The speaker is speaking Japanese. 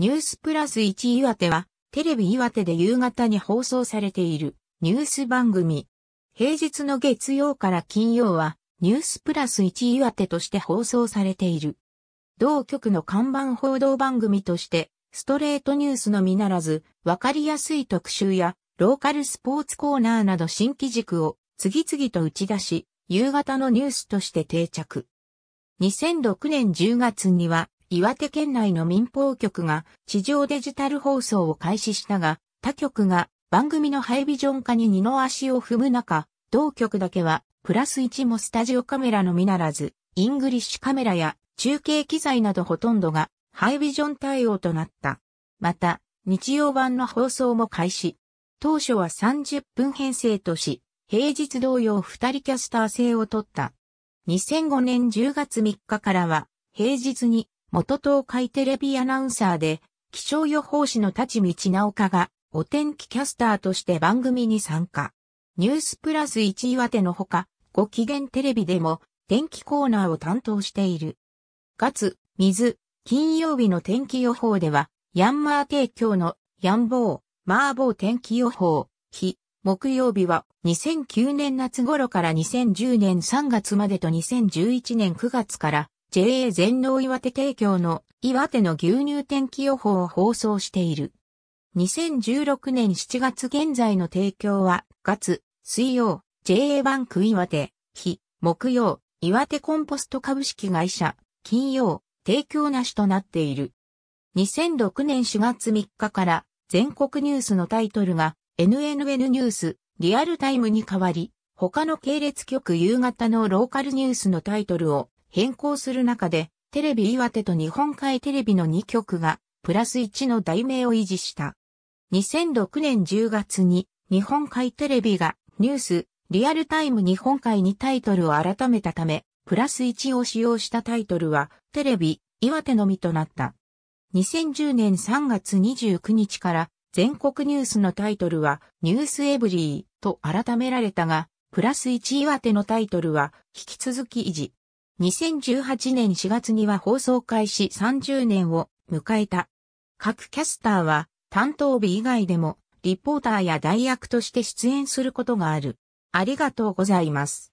ニュースプラス1岩手は、テレビ岩手で夕方に放送されているニュース番組。平日の月曜から金曜は、ニュースプラス1岩手として放送されている。同局の看板報道番組として、ストレートニュースのみならず、わかりやすい特集や、ローカルスポーツコーナーなど新規軸を次々と打ち出し、夕方のニュースとして定着。2006年10月には、岩手県内の民放局が地上デジタル放送を開始したが、他局が番組のハイビジョン化に二の足を踏む中、同局だけは、プラス1もスタジオカメラのみならず、イングリッシュカメラや中継機材などほとんどがハイビジョン対応となった。また、日曜版の放送も開始。当初は30分編成とし、平日同様2人キャスター制を取った。2005年10月3日からは、平日に元東海テレビアナウンサーで、気象予報士の立道直香が、お天気キャスターとして番組に参加。ニュースプラス1岩手のほか、ご機嫌テレビでも、天気コーナーを担当している。月、水、金曜日の天気予報では、ヤンマー提供の、ヤンボー、マーボー天気予報、日、木曜日は2009年夏頃から2010年3月までと2011年9月から JA 全農岩手提供の岩手の牛乳天気予報を放送している。2016年7月現在の提供は、月、水曜、JA バンク岩手、日、木曜、岩手コンポスト株式会社、金曜、提供なしとなっている。2006年4月3日から全国ニュースのタイトルが NNN ニュースリアルタイムに変わり、他の系列局夕方のローカルニュースのタイトルを変更する中で、テレビ岩手と日本海テレビの2局が、プラス1の題名を維持した。2006年10月に、日本海テレビが、ニュース、リアルタイム日本海にタイトルを改めたため、プラス1を使用したタイトルは、テレビ、岩手のみとなった。2010年3月29日から、全国ニュースのタイトルは、ニュースエブリーと改められたが、プラス1岩手のタイトルは、引き続き維持。2018年4月には放送開始30年を迎えた。各キャスターは担当日以外でもリポーターや代役として出演することがある。ありがとうございます。